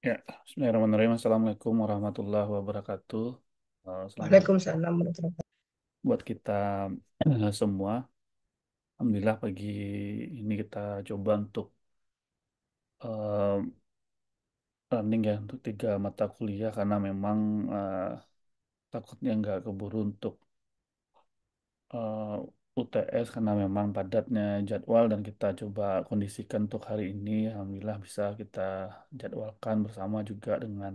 Ya, Bismillahirrahmanirrahim. Assalamualaikum warahmatullahi wabarakatuh. Eh, selamat Waalaikumsalam warahmatullahi wabarakatuh. Buat kita eh, semua, Alhamdulillah pagi ini kita coba untuk uh, running ya untuk tiga mata kuliah karena memang uh, takutnya nggak keburu untuk uh, UTS karena memang padatnya jadwal dan kita coba kondisikan untuk hari ini alhamdulillah bisa kita jadwalkan bersama juga dengan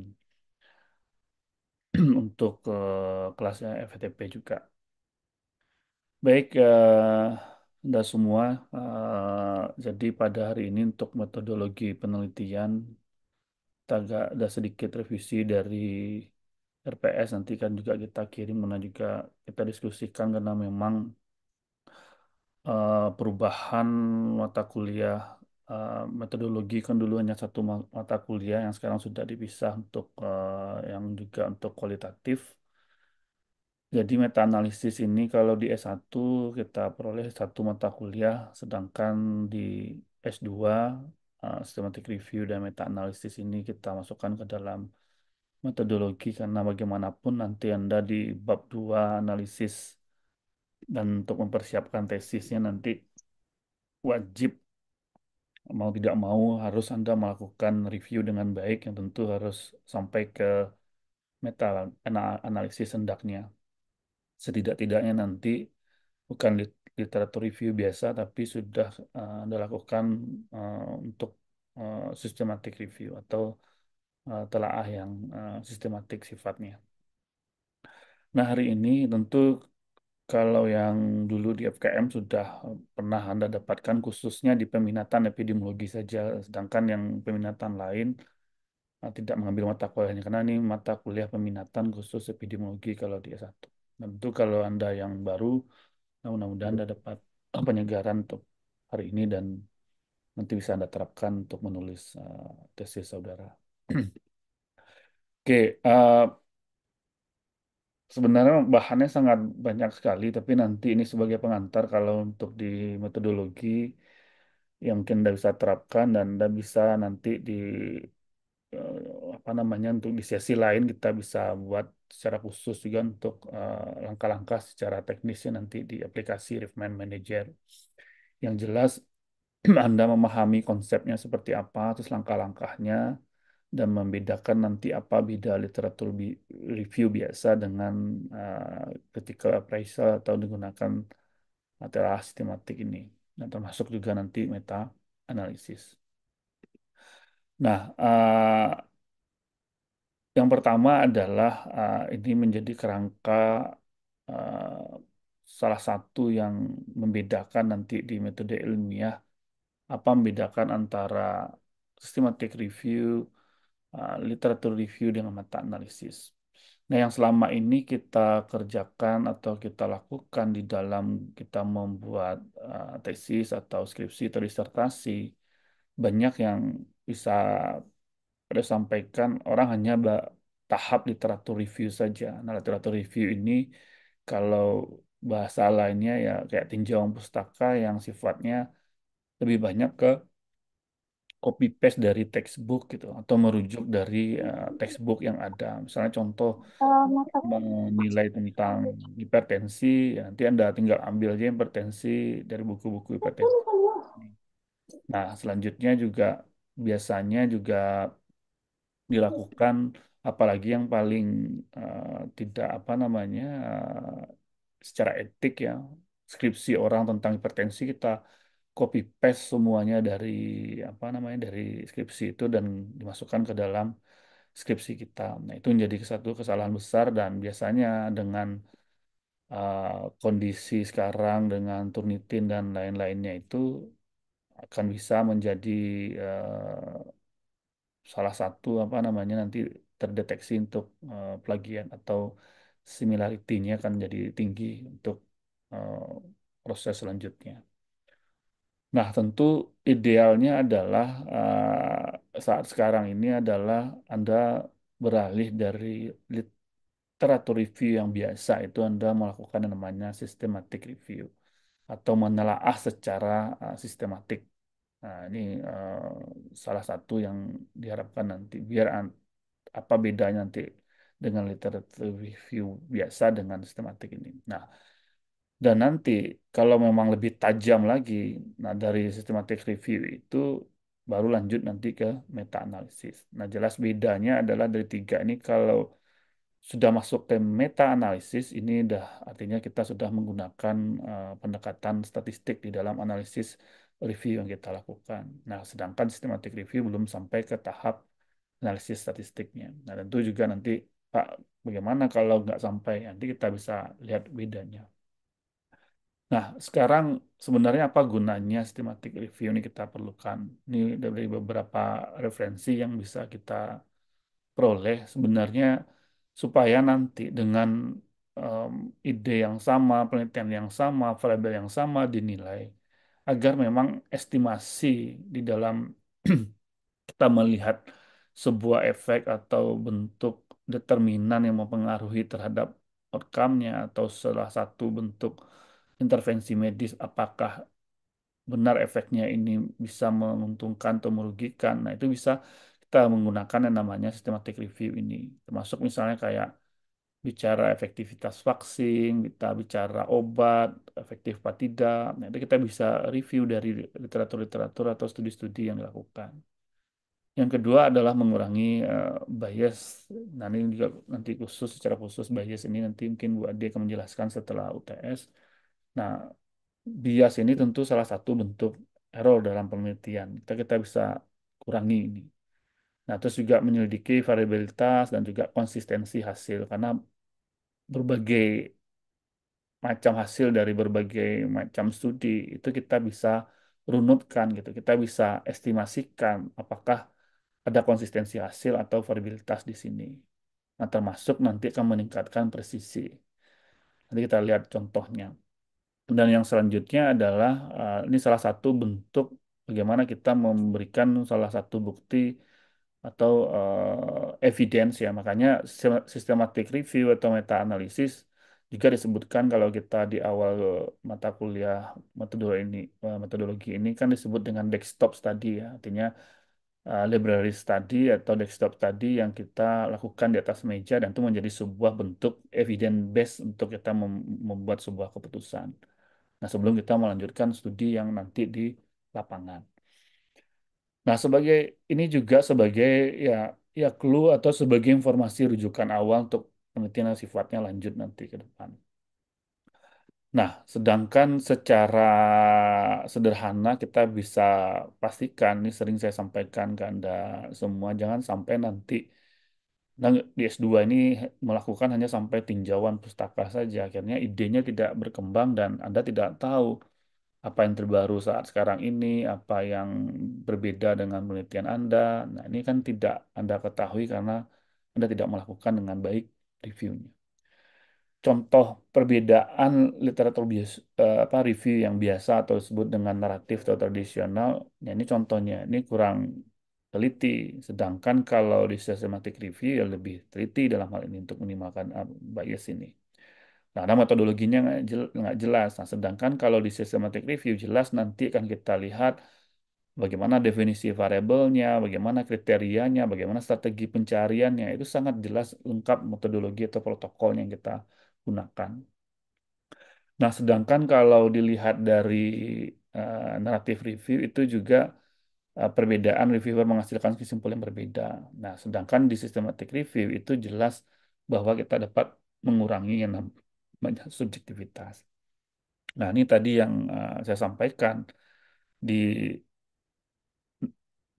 untuk eh, kelasnya FTP juga. Baik sudah eh, Anda semua uh, jadi pada hari ini untuk metodologi penelitian kita agak ada sedikit revisi dari RPS nanti kan juga kita kirim mana juga kita diskusikan karena memang uh, perubahan mata kuliah uh, metodologi kan dulu hanya satu mata kuliah yang sekarang sudah dipisah untuk uh, yang juga untuk kualitatif. Jadi meta analisis ini kalau di S1 kita peroleh satu mata kuliah, sedangkan di S2 uh, systematic review dan meta analisis ini kita masukkan ke dalam metodologi karena bagaimanapun nanti Anda di bab 2 analisis dan untuk mempersiapkan tesisnya nanti wajib mau tidak mau harus Anda melakukan review dengan baik yang tentu harus sampai ke meta analisis hendaknya. Setidak-tidaknya nanti bukan literatur review biasa tapi sudah eh, Anda lakukan eh, untuk uh, eh, systematic review atau uh, telaah yang uh, sistematik sifatnya. Nah, hari ini tentu kalau yang dulu di FKM sudah pernah Anda dapatkan khususnya di peminatan epidemiologi saja, sedangkan yang peminatan lain ah, tidak mengambil mata kuliahnya karena ini mata kuliah peminatan khusus epidemiologi kalau di S1. Tentu kalau Anda yang baru, nah mudah-mudahan Anda dapat penyegaran untuk hari ini dan nanti bisa Anda terapkan untuk menulis uh, tesis saudara. Oke, uh, Sebenarnya bahannya sangat banyak sekali, tapi nanti ini sebagai pengantar kalau untuk di metodologi yang mungkin Anda bisa terapkan dan Anda bisa nanti di eh, apa namanya untuk di sesi lain kita bisa buat secara khusus juga untuk eh, langkah-langkah secara teknisnya nanti di aplikasi Riftman Manager. Yang jelas Anda memahami konsepnya seperti apa, terus langkah-langkahnya dan membedakan nanti apa beda literatur review biasa dengan uh, critical appraisal atau digunakan material sistematik ini. dan nah, termasuk juga nanti meta analisis. Nah, uh, yang pertama adalah uh, ini menjadi kerangka uh, salah satu yang membedakan nanti di metode ilmiah apa membedakan antara sistematik review Uh, literatur review dengan meta analisis. Nah, yang selama ini kita kerjakan atau kita lakukan di dalam kita membuat uh, tesis atau skripsi atau disertasi, banyak yang bisa ada sampaikan orang hanya tahap literatur review saja. Nah, literatur review ini kalau bahasa lainnya ya kayak tinjauan pustaka yang sifatnya lebih banyak ke copy paste dari textbook gitu atau merujuk dari uh, textbook yang ada. Misalnya contoh oh, menilai tentang hipertensi, ya, nanti Anda tinggal ambil aja hipertensi dari buku-buku hipertensi. Nah, selanjutnya juga biasanya juga dilakukan apalagi yang paling uh, tidak apa namanya uh, secara etik ya skripsi orang tentang hipertensi kita copy paste semuanya dari apa namanya dari skripsi itu dan dimasukkan ke dalam skripsi kita. Nah, itu menjadi satu kesalahan besar dan biasanya dengan uh, kondisi sekarang dengan Turnitin dan lain-lainnya itu akan bisa menjadi uh, salah satu apa namanya nanti terdeteksi untuk uh, plagiat atau similarity-nya akan jadi tinggi untuk uh, proses selanjutnya. Nah, tentu idealnya adalah uh, saat sekarang ini adalah Anda beralih dari literatur review yang biasa itu Anda melakukan yang namanya systematic review atau menelaah secara uh, sistematik. Nah, ini uh, salah satu yang diharapkan nanti biar apa bedanya nanti dengan literatur review biasa dengan sistematik ini. Nah, dan nanti kalau memang lebih tajam lagi, nah dari systematic review itu baru lanjut nanti ke meta analisis. Nah jelas bedanya adalah dari tiga ini kalau sudah masuk ke meta analisis ini dah artinya kita sudah menggunakan uh, pendekatan statistik di dalam analisis review yang kita lakukan. Nah sedangkan systematic review belum sampai ke tahap analisis statistiknya. Nah tentu juga nanti Pak bagaimana kalau nggak sampai nanti kita bisa lihat bedanya. Nah, sekarang sebenarnya apa gunanya systematic review ini kita perlukan? Ini dari beberapa referensi yang bisa kita peroleh sebenarnya supaya nanti dengan um, ide yang sama, penelitian yang sama, variabel yang sama dinilai agar memang estimasi di dalam kita melihat sebuah efek atau bentuk determinan yang mempengaruhi terhadap outcome-nya atau salah satu bentuk intervensi medis apakah benar efeknya ini bisa menguntungkan atau merugikan. Nah, itu bisa kita menggunakan yang namanya systematic review ini. Termasuk misalnya kayak bicara efektivitas vaksin, kita bicara obat, efektif apa tidak. Nah, itu kita bisa review dari literatur-literatur atau studi-studi yang dilakukan. Yang kedua adalah mengurangi eh, bias. Nah, ini juga nanti khusus secara khusus bias ini nanti mungkin Bu Ade akan menjelaskan setelah UTS Nah, bias ini tentu salah satu bentuk error dalam penelitian. Kita kita bisa kurangi ini. Nah, terus juga menyelidiki variabilitas dan juga konsistensi hasil karena berbagai macam hasil dari berbagai macam studi itu kita bisa runutkan gitu. Kita bisa estimasikan apakah ada konsistensi hasil atau variabilitas di sini. Nah, termasuk nanti akan meningkatkan presisi. Nanti kita lihat contohnya. Dan yang selanjutnya adalah eh, ini salah satu bentuk bagaimana kita memberikan salah satu bukti atau uh, evidence ya. Makanya systematic review atau meta analisis juga disebutkan kalau kita di awal mata kuliah metodologi ini eh, metodologi ini kan disebut dengan desktop study ya. Artinya uh, library study atau desktop study yang kita lakukan di atas meja dan itu menjadi sebuah bentuk evidence based untuk kita mem membuat sebuah keputusan. Nah, sebelum kita melanjutkan studi yang nanti di lapangan. Nah, sebagai ini juga sebagai ya ya clue atau sebagai informasi rujukan awal untuk penelitian yang sifatnya lanjut nanti ke depan. Nah, sedangkan secara sederhana kita bisa pastikan, ini sering saya sampaikan ke Anda semua, jangan sampai nanti dan di S2 ini melakukan hanya sampai tinjauan pustaka saja. Akhirnya idenya tidak berkembang dan Anda tidak tahu apa yang terbaru saat sekarang ini, apa yang berbeda dengan penelitian Anda. Nah, ini kan tidak Anda ketahui karena Anda tidak melakukan dengan baik reviewnya. Contoh perbedaan literatur bias, eh, apa, review yang biasa atau disebut dengan naratif atau tradisional, ya ini contohnya, ini kurang teliti. Sedangkan kalau di systematic review ya lebih teliti dalam hal ini untuk minimalkan ah, bias ini. Nah, ada metodologinya nggak jelas. Nah, sedangkan kalau di systematic review jelas nanti akan kita lihat bagaimana definisi variabelnya, bagaimana kriterianya, bagaimana strategi pencariannya. Itu sangat jelas lengkap metodologi atau protokol yang kita gunakan. Nah, sedangkan kalau dilihat dari uh, naratif review itu juga Eh, perbedaan reviewer menghasilkan kesimpulan yang berbeda. Nah, sedangkan di systematic review itu jelas bahwa kita dapat mengurangi yang namanya subjektivitas. Nah, ini tadi yang eh, saya sampaikan di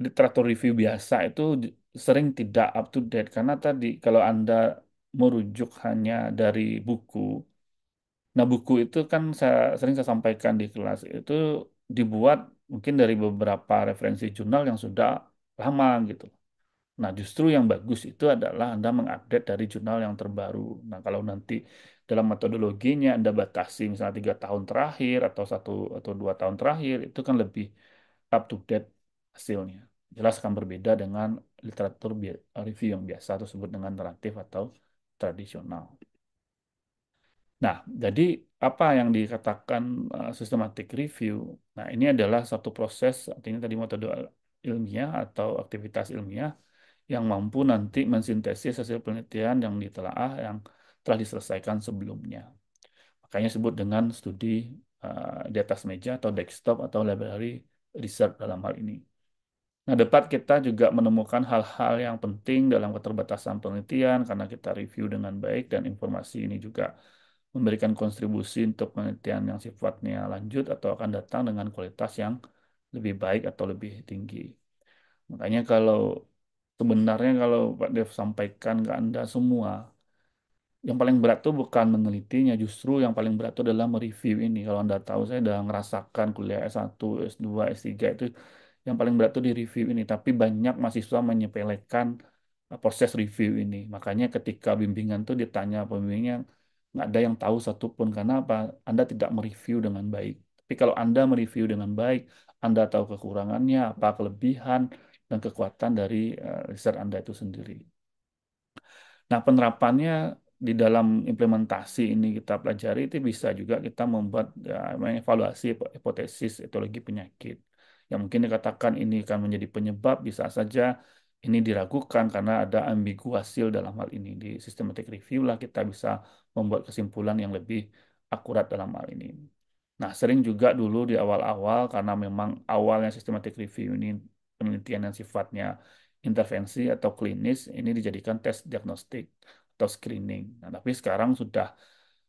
literatur review biasa itu sering tidak up to date karena tadi kalau Anda merujuk hanya dari buku. Nah, buku itu kan saya sering saya sampaikan di kelas itu dibuat mungkin dari beberapa referensi jurnal yang sudah lama gitu. Nah, justru yang bagus itu adalah Anda mengupdate dari jurnal yang terbaru. Nah, kalau nanti dalam metodologinya Anda batasi misalnya tiga tahun terakhir atau satu atau dua tahun terakhir, itu kan lebih up to date hasilnya. Jelas akan berbeda dengan literatur review yang biasa tersebut dengan naratif atau tradisional. Nah, jadi apa yang dikatakan uh, systematic review? Nah, ini adalah satu proses artinya tadi metode ilmiah atau aktivitas ilmiah yang mampu nanti mensintesis hasil penelitian yang ditelaah yang telah diselesaikan sebelumnya. Makanya disebut dengan studi uh, di atas meja atau desktop atau library research dalam hal ini. Nah, dapat kita juga menemukan hal-hal yang penting dalam keterbatasan penelitian karena kita review dengan baik dan informasi ini juga memberikan kontribusi untuk penelitian yang sifatnya lanjut atau akan datang dengan kualitas yang lebih baik atau lebih tinggi. Makanya kalau sebenarnya kalau Pak Dev sampaikan ke Anda semua, yang paling berat itu bukan menelitinya, justru yang paling berat itu adalah mereview ini. Kalau Anda tahu, saya sudah merasakan kuliah S1, S2, S3 itu yang paling berat itu di review ini. Tapi banyak mahasiswa menyepelekan eh, proses review ini. Makanya ketika bimbingan itu ditanya pembimbingnya, nggak ada yang tahu satupun karena apa Anda tidak mereview dengan baik tapi kalau Anda mereview dengan baik Anda tahu kekurangannya apa kelebihan dan kekuatan dari uh, riset Anda itu sendiri nah penerapannya di dalam implementasi ini kita pelajari itu bisa juga kita membuat eh, ya, evaluasi hipotesis etiologi penyakit yang mungkin dikatakan ini akan menjadi penyebab bisa saja ini diragukan karena ada ambigu hasil dalam hal ini. Di systematic review lah kita bisa membuat kesimpulan yang lebih akurat dalam hal ini. Nah, sering juga dulu di awal-awal karena memang awalnya systematic review ini penelitian yang sifatnya intervensi atau klinis ini dijadikan tes diagnostik atau screening. Nah, tapi sekarang sudah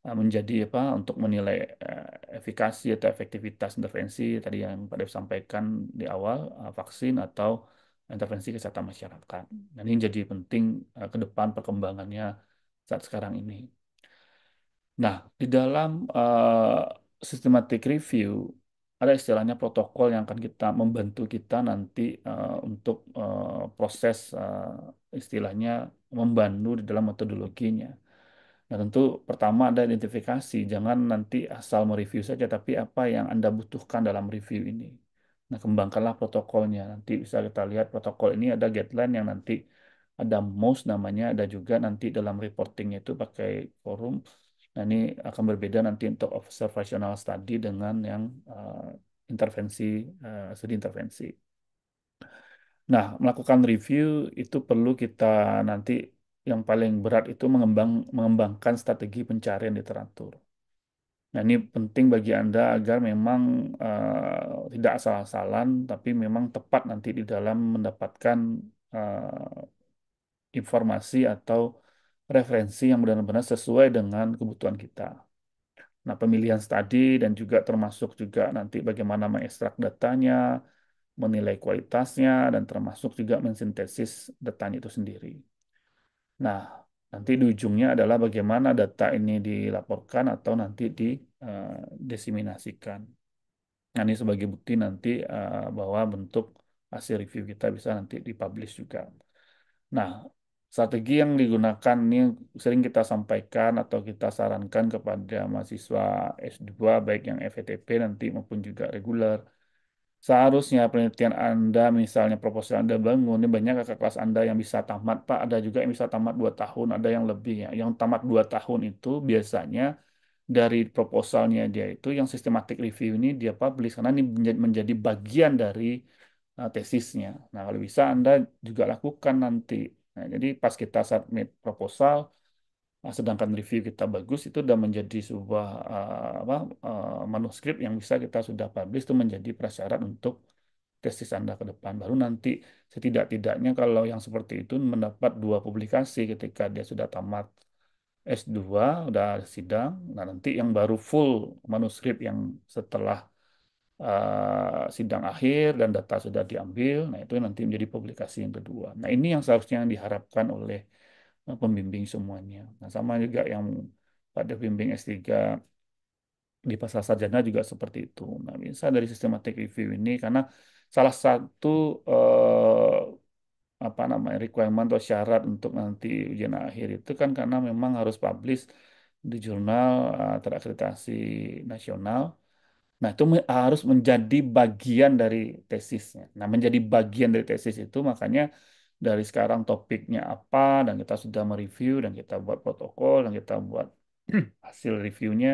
eh, menjadi apa untuk menilai eh, efikasi atau efektivitas intervensi tadi yang pada sampaikan di awal eh, vaksin atau intervensi kesehatan masyarakat. Dan ini jadi penting uh, ke depan perkembangannya saat sekarang ini. Nah, di dalam uh, systematic review ada istilahnya protokol yang akan kita membantu kita nanti uh, untuk uh, proses uh, istilahnya membantu di dalam metodologinya. Nah, tentu pertama ada identifikasi, jangan nanti asal mereview saja tapi apa yang Anda butuhkan dalam review ini. Nah, kembangkanlah protokolnya. Nanti bisa kita lihat protokol ini ada guideline yang nanti ada most namanya, ada juga nanti dalam reporting itu pakai forum. Nah, ini akan berbeda nanti untuk observational study dengan yang uh, intervensi, uh, studi intervensi. Nah, melakukan review itu perlu kita nanti yang paling berat itu mengembang, mengembangkan strategi pencarian literatur. Nah, ini penting bagi Anda agar memang uh, tidak salah asalan tapi memang tepat nanti di dalam mendapatkan uh, informasi atau referensi yang benar-benar sesuai dengan kebutuhan kita. Nah, pemilihan studi dan juga termasuk juga nanti bagaimana mengekstrak datanya, menilai kualitasnya, dan termasuk juga mensintesis datanya itu sendiri. Nah, Nanti di ujungnya adalah bagaimana data ini dilaporkan atau nanti didesiminasikan. Eh, nah, ini sebagai bukti nanti eh, bahwa bentuk hasil review kita bisa nanti dipublish juga. Nah, strategi yang digunakan ini sering kita sampaikan atau kita sarankan kepada mahasiswa S2 baik yang FETP nanti maupun juga reguler Seharusnya penelitian Anda, misalnya proposal Anda bangun, ini banyak kakak kelas Anda yang bisa tamat, Pak. Ada juga yang bisa tamat dua tahun, ada yang lebih ya. Yang tamat dua tahun itu biasanya dari proposalnya dia itu, yang systematic review ini dia publish, karena ini menjadi bagian dari uh, tesisnya. Nah, kalau bisa Anda juga lakukan nanti. Nah, jadi pas kita submit proposal, Nah, sedangkan review kita bagus itu sudah menjadi sebuah uh, apa, uh, manuskrip yang bisa kita sudah publish itu menjadi prasyarat untuk tesis Anda ke depan. Baru nanti setidak-tidaknya kalau yang seperti itu mendapat dua publikasi ketika dia sudah tamat S2, sudah sidang. Nah, nanti yang baru full manuskrip yang setelah uh, sidang akhir dan data sudah diambil, nah itu nanti menjadi publikasi yang kedua. Nah, ini yang seharusnya diharapkan oleh Eh, pembimbing semuanya. Nah, sama juga yang pada bimbing S3 di pasar sarjana juga seperti itu. Nah, bisa dari systematic review ini karena salah satu eh, apa namanya requirement atau syarat untuk nanti ujian akhir itu kan karena memang harus publish di jurnal eh, terakreditasi nasional. Nah, itu harus menjadi bagian dari tesisnya. Nah, menjadi bagian dari tesis itu makanya dari sekarang topiknya apa dan kita sudah mereview dan kita buat protokol dan kita buat hmm. hasil reviewnya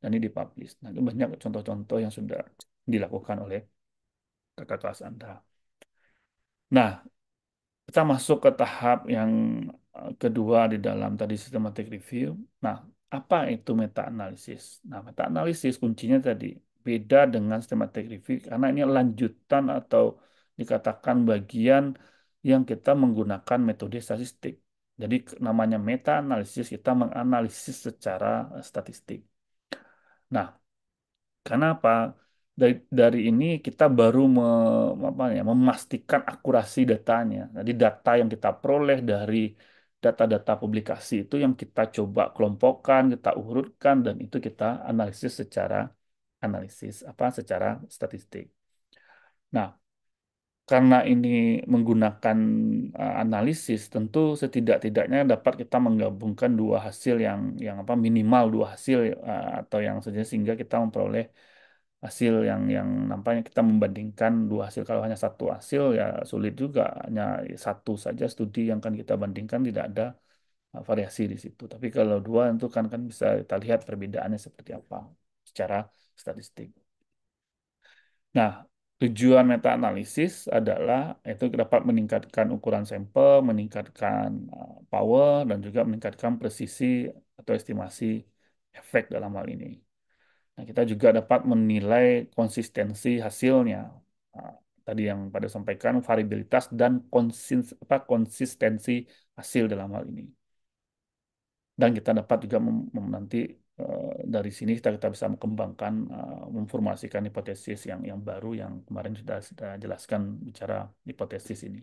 dan ini dipublish. Nah, itu banyak contoh-contoh yang sudah dilakukan oleh kakak kelas Anda. Nah, kita masuk ke tahap yang eh, kedua di dalam tadi systematic review. Nah, apa itu meta-analisis? Nah, meta-analisis kuncinya tadi beda dengan systematic review karena ini lanjutan atau dikatakan bagian yang kita menggunakan metode statistik. Jadi namanya meta-analisis, kita menganalisis secara eh, statistik. Nah, kenapa Dari, dari ini kita baru me, apa ya, memastikan akurasi datanya. Jadi data yang kita peroleh dari data-data publikasi itu yang kita coba kelompokkan, kita urutkan, dan itu kita analisis secara analisis apa secara statistik. Nah, karena ini menggunakan uh, analisis tentu setidak-tidaknya dapat kita menggabungkan dua hasil yang yang apa minimal dua hasil uh, atau yang saja sehingga kita memperoleh hasil yang yang nampaknya kita membandingkan dua hasil kalau hanya satu hasil ya sulit juga hanya satu saja studi yang akan kita bandingkan tidak ada uh, variasi di situ tapi kalau dua itu kan kan bisa kita lihat perbedaannya seperti apa secara statistik nah Tujuan meta-analisis adalah itu dapat meningkatkan ukuran sampel, meningkatkan eh, power, dan juga meningkatkan presisi atau estimasi efek dalam hal ini. Nah, kita juga dapat menilai konsistensi hasilnya. Ah, tadi yang pada sampaikan, variabilitas dan konsistensi hasil dalam hal ini. Dan kita dapat juga nanti Eh, dari sini kita, kita bisa mengembangkan eh, memformulasikan hipotesis yang yang baru yang kemarin sudah sudah jelaskan bicara hipotesis ini.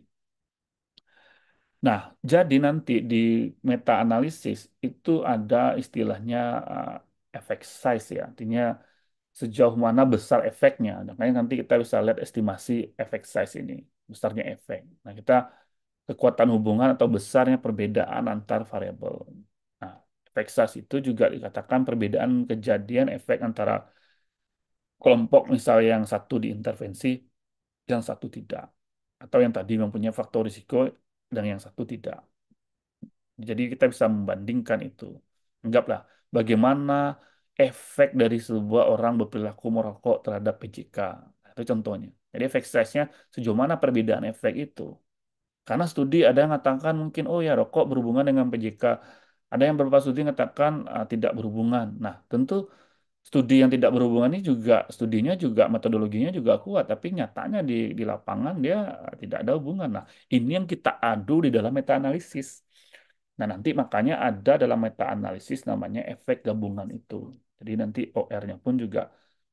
Nah, jadi nanti di meta analisis itu ada istilahnya eh, efek size ya, artinya sejauh mana besar efeknya. Makanya nanti kita bisa lihat estimasi efek size ini, besarnya efek. Nah, kita kekuatan hubungan atau besarnya perbedaan antar variabel. Texas itu juga dikatakan perbedaan kejadian efek antara kelompok misalnya yang satu diintervensi, yang satu tidak. Atau yang tadi mempunyai faktor risiko dan yang satu tidak. Jadi kita bisa membandingkan itu. Anggaplah bagaimana efek dari sebuah orang berperilaku merokok terhadap PJK. Itu contohnya. Jadi efek stresnya sejauh mana perbedaan efek itu. Karena studi ada yang mengatakan mungkin, oh ya rokok berhubungan dengan PJK ada yang beberapa studi mengatakan uh, tidak berhubungan. Nah, tentu studi yang tidak berhubungan ini juga studinya juga metodologinya juga kuat, tapi nyatanya di di lapangan dia eh, tidak ada hubungan. Nah, ini yang kita adu di dalam meta-analisis. Nah, nanti makanya ada dalam meta-analisis namanya efek gabungan itu. Jadi nanti OR-nya pun juga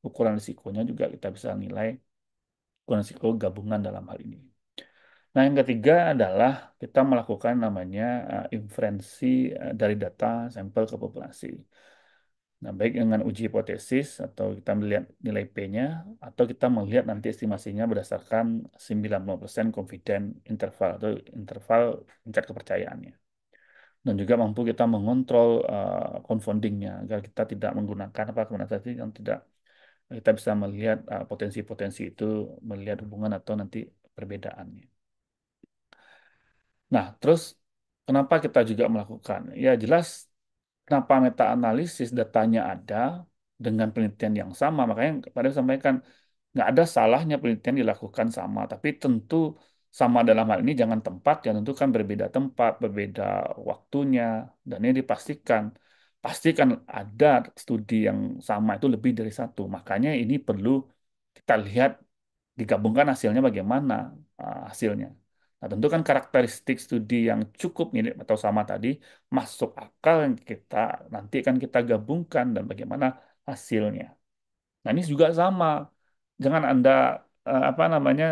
ukuran risikonya juga kita bisa nilai ukuran risiko gabungan dalam hal ini. Nah, yang ketiga adalah kita melakukan namanya uh, inferensi uh, dari data sampel ke populasi. Nah, baik dengan uji hipotesis atau kita melihat nilai P-nya atau kita melihat nanti estimasinya berdasarkan 90% confident interval atau interval tingkat kepercayaannya. Dan juga mampu kita mengontrol uh, confoundingnya agar kita tidak menggunakan apa tadi yang tidak kita bisa melihat potensi-potensi uh, potensi -potensi itu melihat hubungan atau nanti perbedaannya. Nah, terus kenapa kita juga melakukan? Ya jelas kenapa meta analisis datanya ada dengan penelitian yang sama. Makanya pada saya sampaikan nggak ada salahnya penelitian dilakukan sama, tapi tentu sama dalam hal ini jangan tempat ya tentu kan berbeda tempat, berbeda waktunya dan ini dipastikan pastikan ada studi yang sama itu lebih dari satu. Makanya ini perlu kita lihat digabungkan hasilnya bagaimana ah, hasilnya. Nah, tentu kan karakteristik studi yang cukup mirip atau sama tadi masuk akal yang kita nanti akan kita gabungkan dan bagaimana hasilnya. Nah, ini juga sama. Jangan Anda eh, apa namanya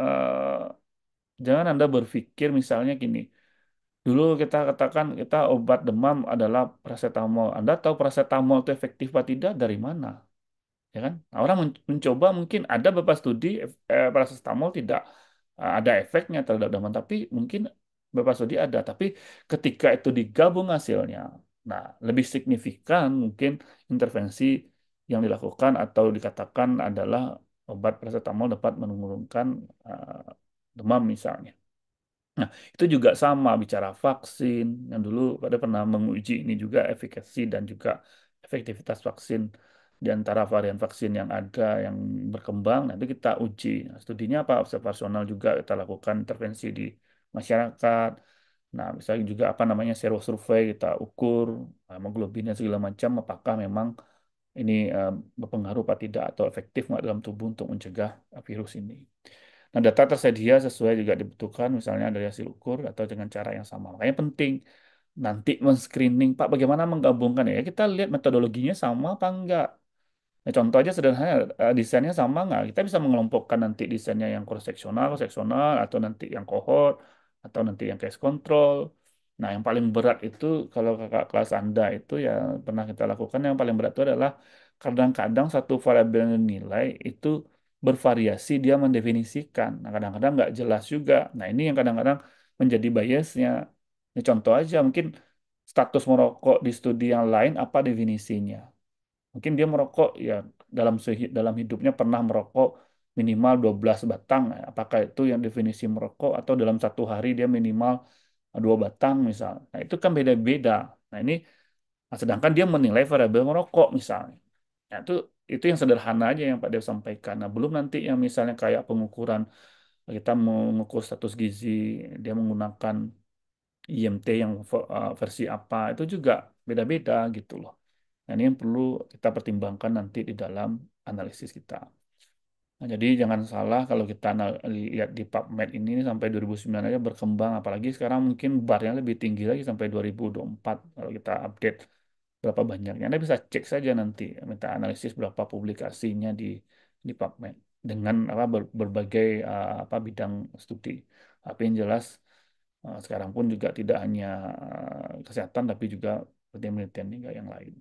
eh, jangan Anda berpikir misalnya gini. Dulu kita katakan kita obat demam adalah paracetamol. Anda tahu paracetamol itu efektif atau tidak dari mana? Ya kan? Nah, orang mencoba mungkin ada beberapa studi eh, paracetamol tidak ada efeknya terhadap demand tapi mungkin Bapak Sodi ada tapi ketika itu digabung hasilnya nah lebih signifikan mungkin intervensi yang dilakukan atau dikatakan adalah obat paracetamol dapat menurunkan uh, demam misalnya Nah, itu juga sama bicara vaksin yang dulu pada pernah menguji ini juga efikasi dan juga efektivitas vaksin di antara varian vaksin yang ada yang berkembang nanti kita uji. Nah, studinya apa? Observasional juga kita lakukan intervensi di masyarakat. Nah, misalnya juga apa namanya sero survei kita ukur eh, hemoglobinnya segala macam apakah memang ini eh, berpengaruh atau tidak atau efektif nggak dalam tubuh untuk mencegah virus ini. Nah, data tersedia sesuai juga dibutuhkan misalnya dari hasil ukur atau dengan cara yang sama. Makanya penting nanti men-screening Pak bagaimana menggabungkan ya kita lihat metodologinya sama apa enggak Nah, contoh aja sederhana, eh, desainnya sama nggak? Kita bisa mengelompokkan nanti desainnya yang cross-sectional, cross-sectional, atau nanti yang cohort, atau nanti yang case control. Nah, yang paling berat itu, kalau kakak kelas Anda itu ya pernah kita lakukan, yang paling berat itu adalah kadang-kadang satu variabel nilai itu bervariasi dia mendefinisikan. Nah, kadang-kadang nggak jelas juga. Nah, ini yang kadang-kadang menjadi biasnya. Ini nah, contoh aja, mungkin status merokok di studi yang lain apa definisinya. Mungkin dia merokok ya dalam dalam hidupnya pernah merokok minimal 12 batang. Apakah itu yang definisi merokok atau dalam satu hari dia minimal eh, dua batang misal Nah, itu kan beda-beda. Nah, ini nah, sedangkan dia menilai variabel merokok misalnya. Nah, itu itu yang sederhana aja yang Pak Dev sampaikan. Nah, belum nanti yang misalnya kayak pengukuran kita mengukur status gizi, dia menggunakan IMT yang eh, versi apa, itu juga beda-beda gitu loh. Nah, ini yang perlu kita pertimbangkan nanti di dalam analisis kita. Nah, jadi jangan salah kalau kita lihat di PubMed ini sampai 2009 aja berkembang, apalagi sekarang mungkin bar barnya lebih tinggi lagi sampai 2024 kalau kita update berapa banyaknya. Anda bisa cek saja nanti, minta analisis berapa publikasinya di di PubMed dengan apa berbagai eh, apa bidang studi. Tapi yang jelas eh, sekarang pun juga tidak hanya eh, kesehatan tapi juga penelitian hingga yang lain.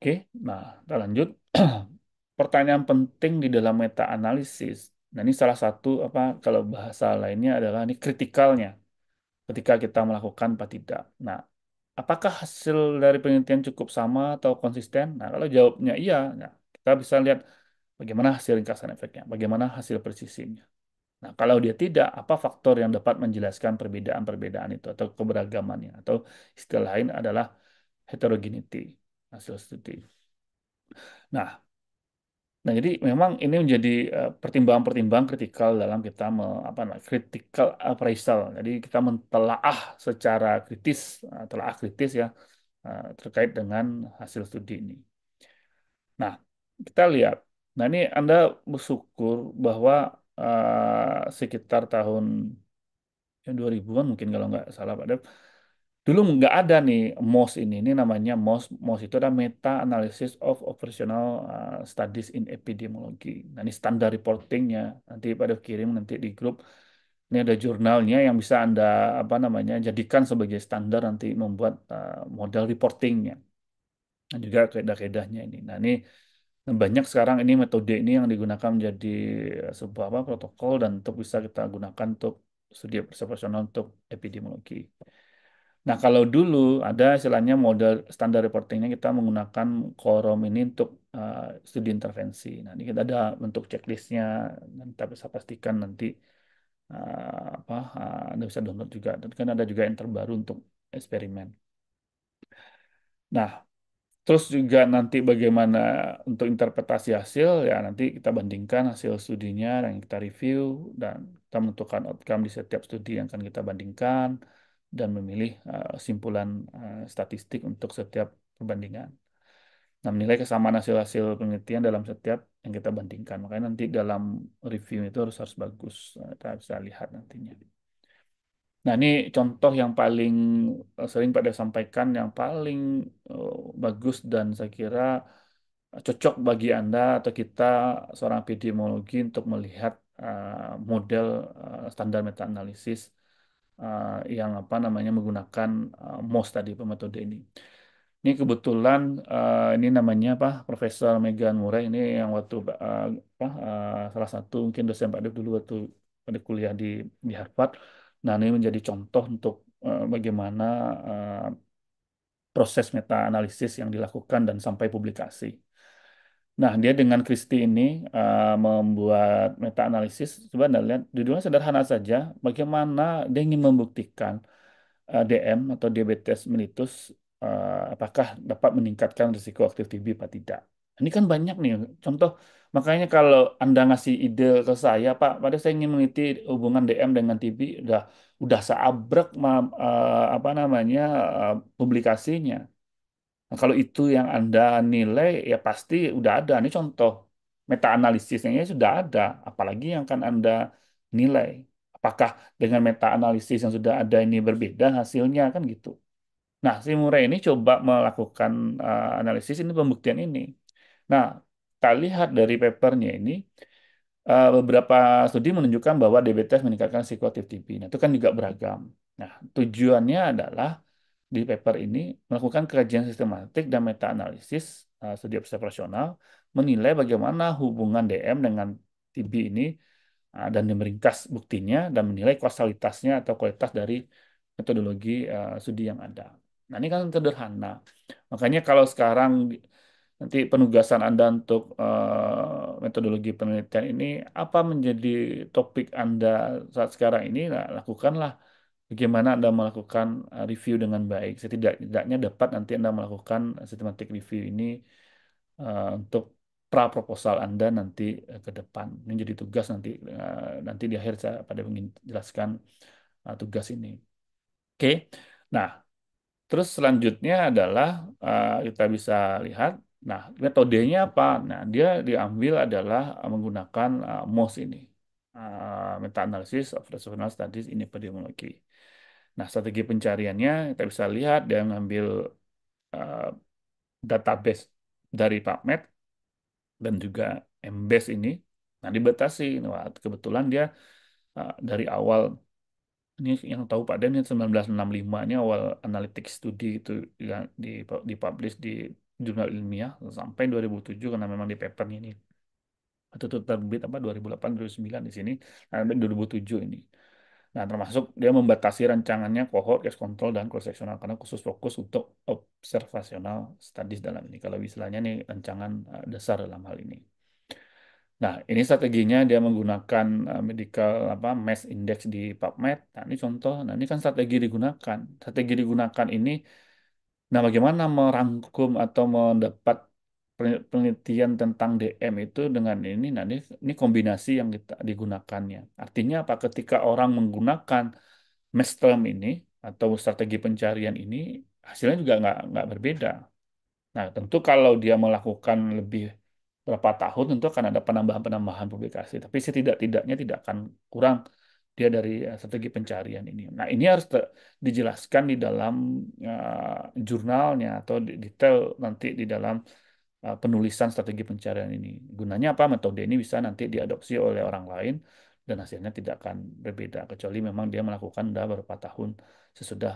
Oke, nah kita lanjut. Pertanyaan penting di dalam meta analisis. Nah ini salah satu apa kalau bahasa lainnya adalah ini kritikalnya ketika kita melakukan apa tidak. Nah apakah hasil dari penelitian cukup sama atau konsisten? Nah kalau jawabnya iya, nah, kita bisa lihat bagaimana hasil ringkasan efeknya, bagaimana hasil presisinya. Nah, kalau dia tidak, apa faktor yang dapat menjelaskan perbedaan-perbedaan itu atau keberagamannya atau istilah lain adalah heterogeneity hasil nah, studi. Nah, nah jadi memang ini menjadi eh, pertimbangan-pertimbangan kritikal dalam kita me, apa namanya critical appraisal. Jadi kita mentelaah secara kritis, eh, telaah kritis ya eh, terkait dengan hasil studi ini. Nah, kita lihat. Nah, ini Anda bersyukur bahwa uh, sekitar tahun 2000-an ya, mungkin kalau nggak salah Pak Dep, dulu nggak ada nih MOS ini. Ini namanya MOS. MOS itu ada Meta Analysis of Operational eh, Studies in Epidemiology. Nah, ini standar reportingnya. Nanti pada kirim nanti di grup. Ini ada jurnalnya yang bisa Anda apa namanya jadikan sebagai standar nanti membuat uh, model reportingnya. Dan nah, juga kaidah-kaidahnya ini. Nah, ini banyak sekarang ini metode ini yang digunakan menjadi eh, sebuah apa protokol dan untuk bisa kita gunakan untuk studi operasional untuk epidemiologi. Nah, kalau dulu ada istilahnya model standar reportingnya kita menggunakan korom ini untuk uh, studi intervensi. Nah, ini kita ada bentuk checklistnya, dan kita bisa pastikan nanti uh, apa uh, Anda bisa download juga. Dan kan ada juga yang terbaru untuk eksperimen. Nah, terus juga nanti bagaimana untuk interpretasi hasil ya nanti kita bandingkan hasil studinya yang kita review dan kita menentukan outcome di setiap studi yang akan kita bandingkan dan memilih uh, simpulan uh, statistik untuk setiap perbandingan. Nah, menilai kesamaan hasil-hasil penelitian dalam setiap yang kita bandingkan. Makanya nanti dalam review itu harus harus bagus. Eh, kita bisa lihat nantinya. Nah, ini contoh yang paling sering pada sampaikan, yang paling bagus dan saya kira cocok bagi Anda atau kita seorang epidemiologi untuk melihat model standar meta-analisis uh, yang apa namanya menggunakan uh, eh, MOS tadi metode ini. Ini kebetulan uh, ini namanya apa Profesor Megan Murray ini yang waktu uh, apa, uh, salah satu mungkin dosen Pak Dev dulu waktu pada kuliah di di Harvard. Nah ini menjadi contoh untuk uh, bagaimana uh, proses meta analisis yang dilakukan dan sampai publikasi. Nah, dia dengan Christie ini uh, membuat meta-analisis. Coba Anda lihat, judulnya sederhana saja. Bagaimana dia ingin membuktikan uh, eh, DM atau diabetes mellitus uh, apakah dapat meningkatkan risiko aktif TB atau tidak. Ini kan banyak nih. Contoh, makanya kalau Anda ngasih ide ke saya, Pak, pada saya ingin meneliti hubungan DM dengan TB, udah udah seabrek uh, apa namanya uh, publikasinya. Nah, kalau itu yang Anda nilai, ya pasti udah ada. Ini contoh meta-analisisnya sudah ada. Apalagi yang akan Anda nilai. Apakah dengan meta-analisis yang sudah ada ini berbeda hasilnya, kan gitu. Nah, si Murray ini coba melakukan uh, analisis ini pembuktian ini. Nah, kita lihat dari papernya ini, uh, beberapa studi menunjukkan bahwa DBTS meningkatkan psikoaktif TB. Nah, itu kan juga beragam. Nah, tujuannya adalah di paper ini melakukan kerajian sistematik dan meta-analisis uh, studi observasional menilai bagaimana hubungan DM dengan TB ini uh, dan meringkas buktinya dan menilai kausalitasnya atau kualitas dari metodologi uh, studi yang ada. Nah ini kan sederhana. Makanya kalau sekarang nanti penugasan Anda untuk uh, metodologi penelitian ini apa menjadi topik Anda saat sekarang ini, nah, lakukanlah bagaimana Anda melakukan eh, review dengan baik. Setidaknya dapat nanti Anda melakukan systematic review ini uh, untuk pra proposal Anda nanti uh, ke depan. Ini jadi tugas nanti uh, nanti di akhir saya pada ingin jelaskan uh, tugas ini. Oke. Okay. Nah, terus selanjutnya adalah uh, kita bisa lihat Nah, metodenya apa? Nah, dia diambil adalah menggunakan uh, MOS ini. Uh, meta analysis of rational studies in epidemiology. Nah, strategi pencariannya kita bisa lihat dia mengambil uh, eh, database dari PubMed dan juga Embase ini. Nah, dibatasi. Wah, kebetulan dia uh, dari awal ini yang tahu Pak yang 1965 ini awal analitik studi itu ya, di publish di jurnal ilmiah sampai 2007 karena memang di papernya ini atau terbit apa 2008 2009 di sini sampai 2007 ini Nah, termasuk dia membatasi rancangannya cohort, case control, dan cross-sectional karena khusus fokus untuk observational studies dalam ini. Kalau istilahnya nih rancangan eh, dasar dalam hal ini. Nah, ini strateginya dia menggunakan eh, medical apa mass index di PubMed. Nah, ini contoh. Nah, ini kan strategi digunakan. Strategi digunakan ini Nah, bagaimana merangkum atau mendapat penelitian tentang DM itu dengan ini nanti ini kombinasi yang kita digunakannya. Artinya apa? Ketika orang menggunakan match term ini atau strategi pencarian ini hasilnya juga nggak nggak berbeda. Nah tentu kalau dia melakukan lebih berapa tahun tentu akan ada penambahan-penambahan publikasi. Tapi setidak-tidaknya tidak akan kurang dia dari eh, strategi pencarian ini. Nah ini harus dijelaskan di dalam uh, jurnalnya atau detail nanti di dalam Eh, penulisan strategi pencarian ini. Gunanya apa? Metode ini bisa nanti diadopsi oleh orang lain dan hasilnya tidak akan berbeda kecuali memang dia melakukan sudah beberapa tahun sesudah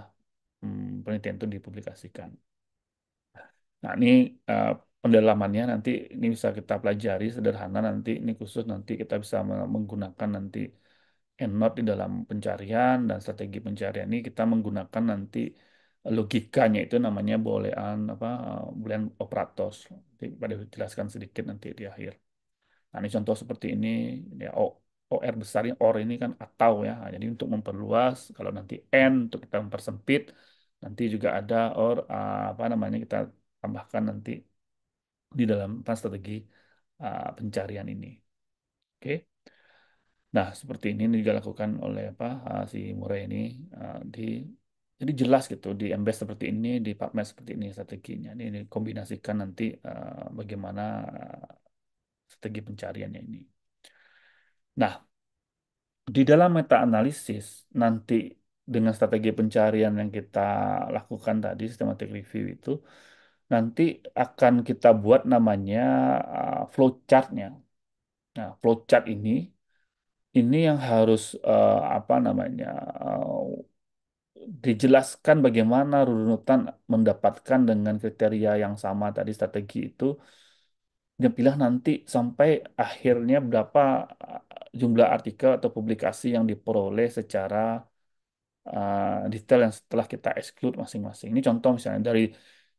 hmm, penelitian itu dipublikasikan. Nah, ini eh, pendalamannya nanti ini bisa kita pelajari sederhana nanti ini khusus nanti kita bisa menggunakan nanti EndNote di dalam pencarian dan strategi pencarian ini kita menggunakan nanti logikanya itu namanya boolean apa eh, boolean operators pada jelaskan sedikit nanti di akhir. Nah, ini contoh seperti ini, ya, o, OR besarnya OR ini kan atau ya. Nah, jadi untuk memperluas, kalau nanti N untuk kita mempersempit, nanti juga ada OR apa namanya kita tambahkan nanti di dalam strategi uh, pencarian ini. Oke. Okay. Nah, seperti ini, ini juga lakukan oleh apa si Murray ini uh, di jadi jelas gitu di embed seperti ini, di PubMed seperti ini strateginya. Ini dikombinasikan nanti uh, bagaimana eh, strategi pencariannya ini. Nah, di dalam meta analisis nanti dengan strategi pencarian yang kita lakukan tadi systematic review itu nanti akan kita buat namanya uh, flowchartnya. Nah, flowchart ini ini yang harus uh, apa namanya uh, dijelaskan bagaimana runutan mendapatkan dengan kriteria yang sama tadi strategi itu dia pilih nanti sampai akhirnya berapa eh, jumlah artikel atau publikasi yang diperoleh secara uh, detail yang setelah kita exclude masing-masing. Ini contoh misalnya dari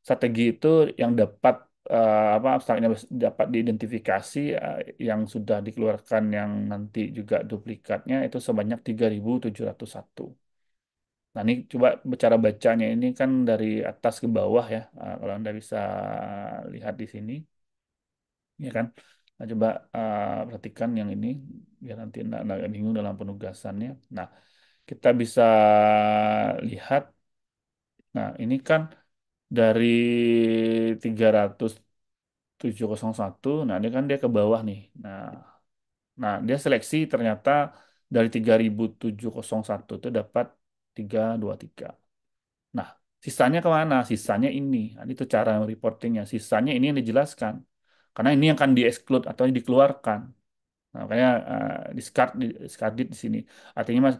strategi itu yang dapat uh, apa abstraknya dapat diidentifikasi uh, yang sudah dikeluarkan yang nanti juga duplikatnya itu sebanyak 3701. Nah, ini coba cara bacanya ini kan dari atas ke bawah ya. Nah, kalau Anda bisa lihat di sini, ya kan? Nah, coba uh, perhatikan yang ini, biar nanti Anda nggak bingung dalam penugasannya. Nah, kita bisa lihat, nah ini kan dari 3701. nah ini kan dia ke bawah nih. Nah, nah dia seleksi ternyata dari 3.701 itu dapat 3, 2, 3. Nah, sisanya kemana? Sisanya ini. Nah, itu cara reportingnya. Sisanya ini yang dijelaskan. Karena ini yang akan di-exclude atau dikeluarkan. Nah, makanya uh, discard, discarded di sini. Artinya mas,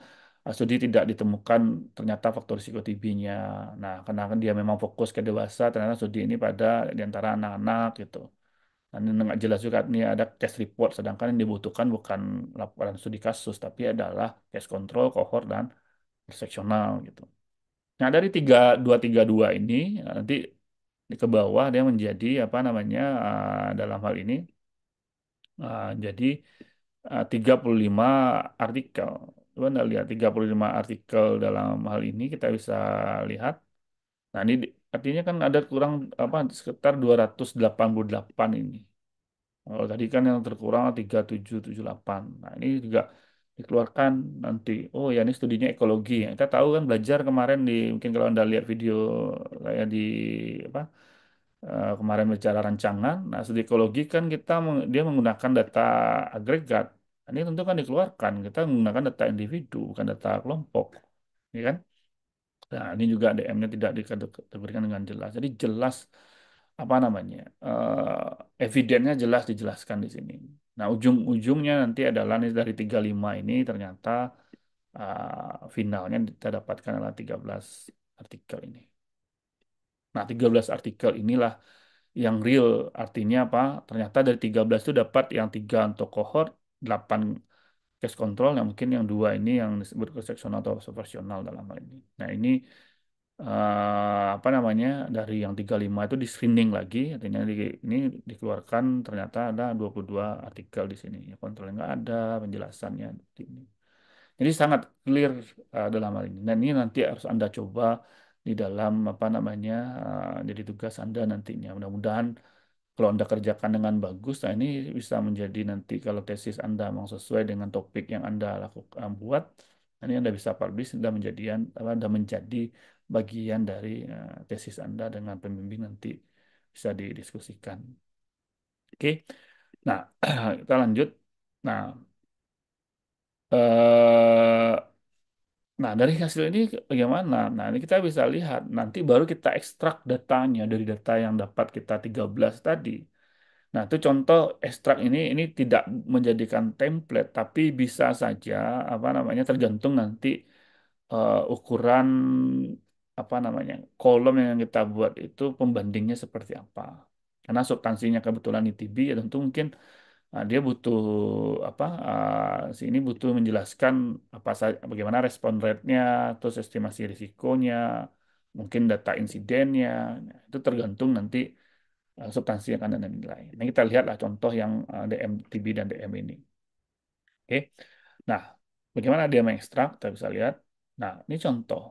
studi tidak ditemukan ternyata faktor TB-nya. Nah, karena kan dia memang fokus ke dewasa, ternyata studi ini pada di antara anak-anak gitu. Nah, ini nggak jelas juga ini ada case report, sedangkan yang dibutuhkan bukan laporan studi kasus, tapi adalah case control, cohort, dan Transaksional gitu. Nah, dari tiga tiga dua dua ini ya, nanti di ke bawah dia menjadi apa namanya eh, dalam hal ini eh, jadi eh, tiga puluh lima artikel. Coba Anda lihat lima artikel dalam hal ini kita bisa lihat. Nah, ini artinya kan ada kurang apa sekitar dua ratus delapan puluh delapan ini. Kalau tadi kan yang terkurang tiga tujuh tujuh delapan. Nah, ini juga dikeluarkan nanti. Oh ya ini studinya ekologi. Ya, kita tahu kan belajar kemarin di mungkin kalau Anda lihat video saya di apa eh, kemarin bicara rancangan. Nah, studi ekologi kan kita dia menggunakan data agregat. Nah, ini tentu kan dikeluarkan. Kita menggunakan data individu bukan data kelompok. ini ya kan? Nah, ini juga DM-nya tidak diberikan dengan jelas. Jadi jelas apa namanya? uh, eh, evidennya jelas dijelaskan di sini. Nah, ujung-ujungnya nanti adalah nih dari 35 ini ternyata uh, finalnya kita dapatkan adalah 13 artikel ini. Nah, 13 artikel inilah yang real artinya apa? Ternyata dari 13 itu dapat yang tiga untuk cohort, 8 case control, yang mungkin yang dua ini yang disebut cross atau subversional dalam hal ini. Nah, ini Eh, apa namanya dari yang 35 itu di screening lagi artinya di, ini dikeluarkan ternyata ada 22 artikel di sini ya kontrolnya nggak ada penjelasannya di ini jadi sangat clear uh, dalam hal ini dan ini nanti harus anda coba di dalam apa namanya uh, jadi tugas anda nantinya mudah-mudahan kalau Anda kerjakan dengan bagus, nah ini bisa menjadi nanti kalau tesis Anda memang sesuai dengan topik yang Anda lakukan buat, nah, ini Anda bisa publish dan menjadikan Anda menjadi bagian dari uh, tesis Anda dengan pembimbing nanti bisa didiskusikan. Oke. Nah, kita lanjut. Nah, eh Nah, dari hasil ini bagaimana? Nah, ini kita bisa lihat nanti baru kita ekstrak datanya dari data yang dapat kita 13 tadi. Nah, itu contoh ekstrak ini ini tidak menjadikan template tapi bisa saja apa namanya tergantung nanti uh, ukuran apa namanya kolom yang kita buat itu pembandingnya seperti apa karena substansinya kebetulan ITB ya tentu mungkin uh, dia butuh apa uh, si ini butuh menjelaskan apa bagaimana respon rate-nya terus estimasi risikonya mungkin data insidennya itu tergantung nanti uh, ah, substansi yang akan anda nilai nah kita lihatlah contoh yang uh, DM TB dan DM ini oke okay. nah bagaimana dia mengekstrak kita bisa lihat nah ini contoh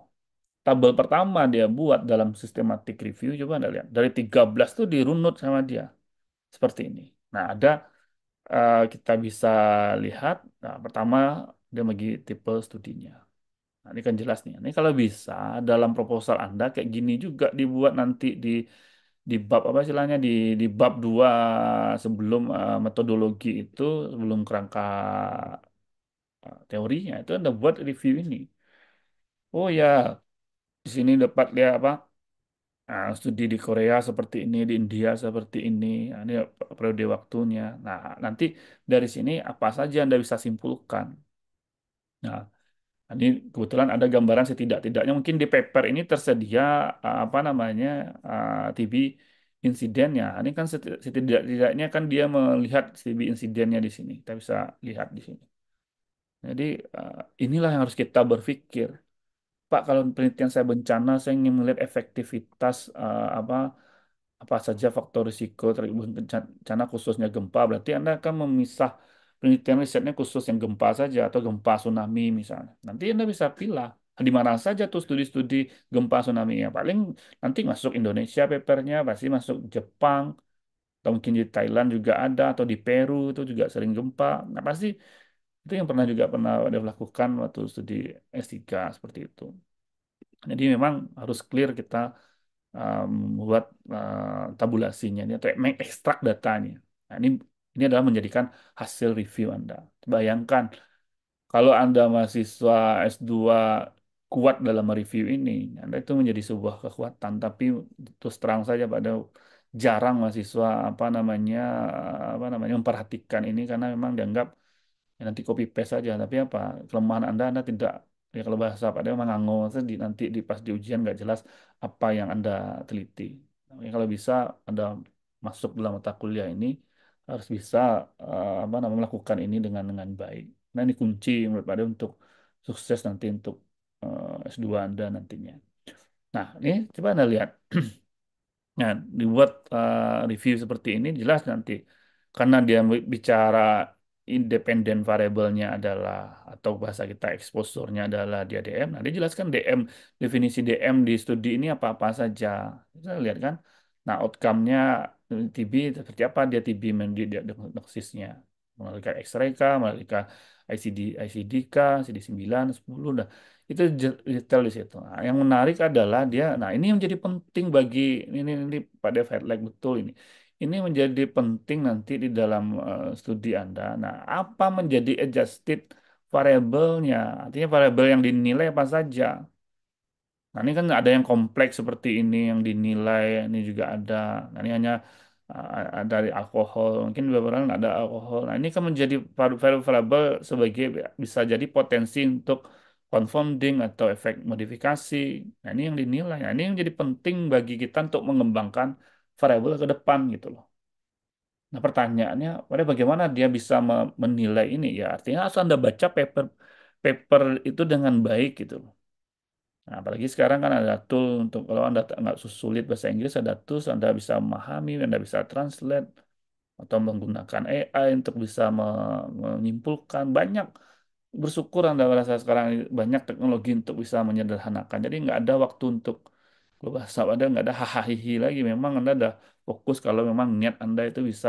tabel pertama dia buat dalam systematic review coba Anda lihat dari 13 itu dirunut sama dia seperti ini. Nah, ada uh, kita bisa lihat nah pertama dia bagi tipe studinya. Nah, ini kan jelas nih. Ini kalau bisa dalam proposal Anda kayak gini juga dibuat nanti di di bab apa istilahnya di di bab 2 sebelum uh, metodologi itu sebelum kerangka eh, teorinya itu Anda buat review ini. Oh ya, di sini dapat dia apa nah, studi di Korea seperti ini di India seperti ini nah, ini periode waktunya nah nanti dari sini apa saja anda bisa simpulkan nah ini kebetulan ada gambaran setidak-tidaknya mungkin di paper ini tersedia ah, apa namanya ah, TB insidennya ini kan setidak-tidaknya kan dia melihat TB insidennya di sini kita bisa lihat di sini jadi ah, inilah yang harus kita berpikir Pak, kalau penelitian saya bencana, saya ingin melihat efektivitas uh, apa apa saja faktor risiko terkait bencana khususnya gempa. Berarti Anda akan memisah penelitian risetnya khusus yang gempa saja atau gempa tsunami misalnya. Nanti Anda bisa pilih di mana saja tuh studi-studi gempa tsunami ya. Paling nanti masuk Indonesia papernya, pasti masuk Jepang, atau mungkin di Thailand juga ada atau di Peru itu juga sering gempa. Nah, pasti itu yang pernah juga pernah dia lakukan waktu studi S3 seperti itu. Jadi memang harus clear kita um, membuat uh, tabulasinya, ini atau mengekstrak datanya. Nah, ini ini adalah menjadikan hasil review Anda. Bayangkan kalau Anda mahasiswa S2 kuat dalam review ini, Anda itu menjadi sebuah kekuatan. Tapi terus terang saja pada jarang mahasiswa apa namanya apa namanya memperhatikan ini karena memang dianggap ya nanti copy paste aja tapi apa kelemahan anda anda tidak ya kalau bahasa Pak dia memang di, nanti di pas di ujian nggak jelas apa yang anda teliti ya, kalau bisa anda masuk dalam mata kuliah ini harus bisa uh, apa namanya melakukan ini dengan dengan baik nah ini kunci menurut Pak dia untuk sukses nanti untuk uh, eh, S2 anda nantinya nah ini coba anda lihat nah dibuat uh, review seperti ini jelas nanti karena dia bicara independen variabelnya adalah atau bahasa kita eksposurnya adalah dia DM. Nah, dia jelaskan DM definisi DM di studi ini apa-apa saja. Kita lihat kan. Nah, outcome-nya eh, TB seperti apa dia TB diagnosisnya, Melalui X-ray kah, melalui ICD ICD k CD 9, 10 dah. Itu detail di situ. Nah, yang menarik adalah dia nah ini yang jadi penting bagi ini, ini, ini Pak betul ini ini menjadi penting nanti di dalam uh, studi Anda. Nah, apa menjadi adjusted variable-nya? Artinya variable yang dinilai apa saja? Nah, ini kan ada yang kompleks seperti ini yang dinilai, ini juga ada. Nah, ini hanya uh, dari alkohol, mungkin beberapa orang ada alkohol. Nah, ini kan menjadi variable-variable sebagai bisa jadi potensi untuk confounding atau efek modifikasi. Nah, ini yang dinilai. Nah, ini yang jadi penting bagi kita untuk mengembangkan variabel ke depan gitu loh. Nah pertanyaannya, pada bagaimana dia bisa menilai ini ya? Artinya harus anda baca paper paper itu dengan baik gitu loh. Nah, apalagi sekarang kan ada tool untuk kalau anda nggak sulit bahasa Inggris ada tools anda bisa memahami, anda bisa translate atau menggunakan AI untuk bisa menyimpulkan banyak bersyukur anda merasa sekarang banyak teknologi untuk bisa menyederhanakan. Jadi nggak ada waktu untuk bahasa Anda nggak ada hahaha lagi. Memang Anda ada fokus kalau memang niat Anda itu bisa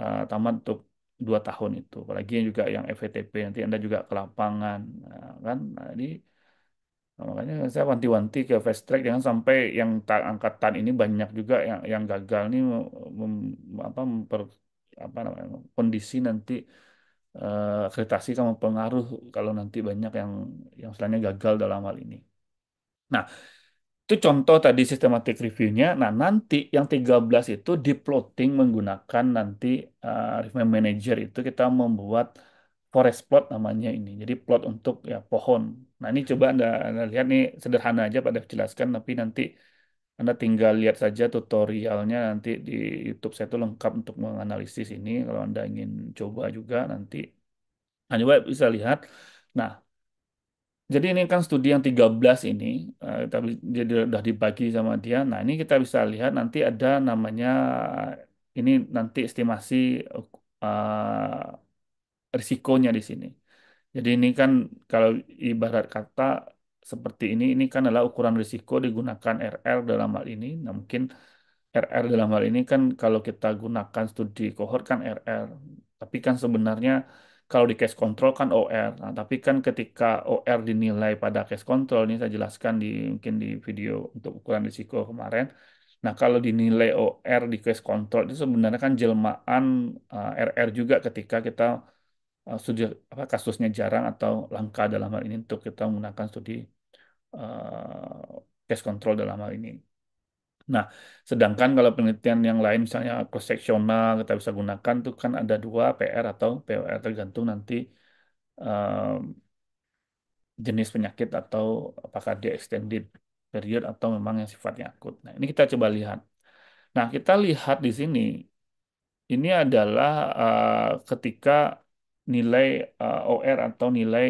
uh, tamat untuk dua tahun itu. Apalagi yang juga yang FTP e nanti Anda juga ke lapangan nah, kan. Nah, ini nah, makanya saya wanti-wanti ke fast track jangan sampai yang angkatan ini banyak juga yang yang gagal nih mem, apa memper apa namanya kondisi nanti uh, akreditasi akan mempengaruh kalau nanti banyak yang yang selanjutnya gagal dalam hal ini. Nah, itu contoh tadi systematic reviewnya. Nah, nanti yang 13 itu di plotting menggunakan nanti uh, eh, review manager itu kita membuat forest plot namanya ini. Jadi plot untuk ya pohon. Nah, ini coba Anda, anda lihat nih sederhana aja pada jelaskan tapi nanti Anda tinggal lihat saja tutorialnya nanti di YouTube saya itu lengkap untuk menganalisis ini kalau Anda ingin coba juga nanti Anda nah, bisa lihat. Nah, jadi ini kan studi yang 13 ini, eh, jadi sudah dibagi sama dia. Nah ini kita bisa lihat nanti ada namanya, ini nanti estimasi eh, risikonya di sini. Jadi ini kan kalau ibarat kata seperti ini, ini kan adalah ukuran risiko digunakan RR dalam hal ini. Nah mungkin RR dalam hal ini kan kalau kita gunakan studi kohort kan RR. Tapi kan sebenarnya kalau di case control kan OR. Nah, tapi kan ketika OR dinilai pada case control, ini saya jelaskan di mungkin di video untuk ukuran risiko kemarin. Nah, kalau dinilai OR di case control itu sebenarnya kan jelmaan uh, eh, RR juga ketika kita uh, studi apa kasusnya jarang atau langka dalam hal ini untuk kita menggunakan studi uh, case control dalam hal ini. Nah, sedangkan kalau penelitian yang lain misalnya cross sectional kita bisa gunakan itu kan ada dua PR atau POR tergantung nanti um, jenis penyakit atau apakah dia extended period atau memang yang sifatnya akut. Nah, ini kita coba lihat. Nah, kita lihat di sini ini adalah uh, ketika nilai uh, OR atau nilai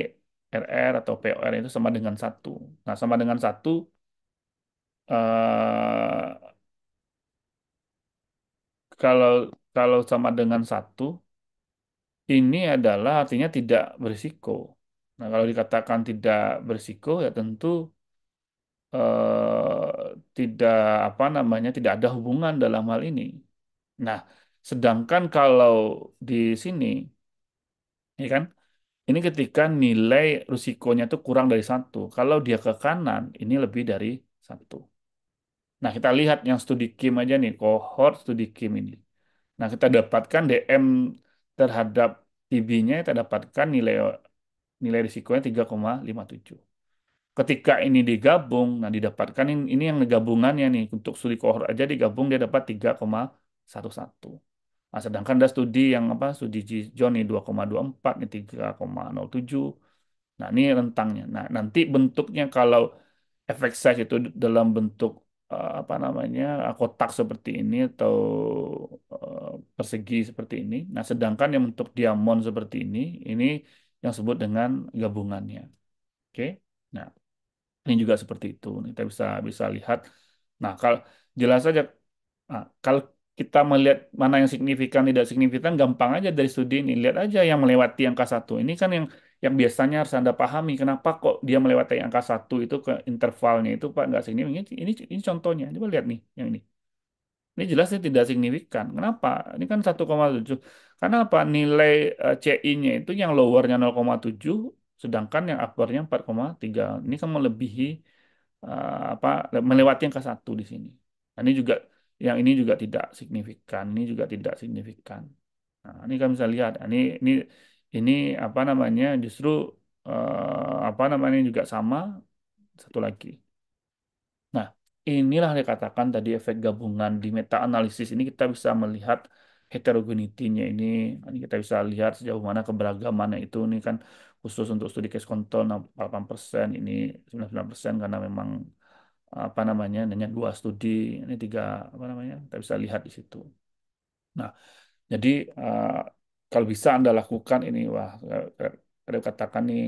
RR atau POR itu sama dengan satu. Nah, sama dengan satu Eh, kalau kalau sama dengan satu, ini adalah artinya tidak berisiko. Nah, kalau dikatakan tidak berisiko, ya tentu eh, tidak apa namanya tidak ada hubungan dalam hal ini. Nah, sedangkan kalau di sini, ya kan, ini ketika nilai risikonya itu kurang dari satu. Kalau dia ke kanan, ini lebih dari satu. Nah, kita lihat yang studi Kim aja nih, cohort studi Kim ini. Nah, kita dapatkan DM terhadap TB-nya kita dapatkan nilai nilai risikonya 3,57. Ketika ini digabung, nah didapatkan ini, ini yang gabungannya nih untuk studi cohort aja digabung dia dapat 3,11. Nah, sedangkan ada studi yang apa studi John ini 2,24 nih 3,07. Nah, ini rentangnya. Nah, nanti bentuknya kalau efek size itu dalam bentuk Eh, apa namanya kotak seperti ini atau eh, persegi seperti ini. Nah, sedangkan yang untuk diamond seperti ini, ini yang disebut dengan gabungannya. Oke. Nah, ini juga seperti itu. Kita bisa bisa lihat. Nah, kalau jelas saja nah, kalau kita melihat mana yang signifikan tidak signifikan gampang aja dari studi ini lihat aja yang melewati angka satu ini kan yang yang biasanya harus Anda pahami kenapa kok dia melewati angka satu itu ke intervalnya itu Pak nggak signifikan. Ini, ini, ini contohnya, coba lihat nih yang ini. Ini jelasnya tidak signifikan. Kenapa? Ini kan 1,7. Karena apa? Nilai eh, CI-nya itu yang lowernya 0,7, sedangkan yang uppernya 4,3. Ini kan melebihi uh, apa? Melewati angka satu di sini. Nah, ini juga yang ini juga tidak signifikan. Ini juga tidak signifikan. Nah, ini kan bisa lihat. Nah, ini ini ini apa namanya justru uh, apa namanya juga sama satu lagi. Nah, inilah dikatakan tadi efek gabungan di meta analisis ini kita bisa melihat heterogenitinya ini ini kita bisa lihat sejauh mana keberagamannya itu ini kan khusus untuk studi case control 8% nah, ini 99% karena memang apa namanya hanya dua studi ini tiga apa namanya kita bisa lihat di situ. Nah, jadi uh, kalau bisa Anda lakukan ini, wah, ada katakan nih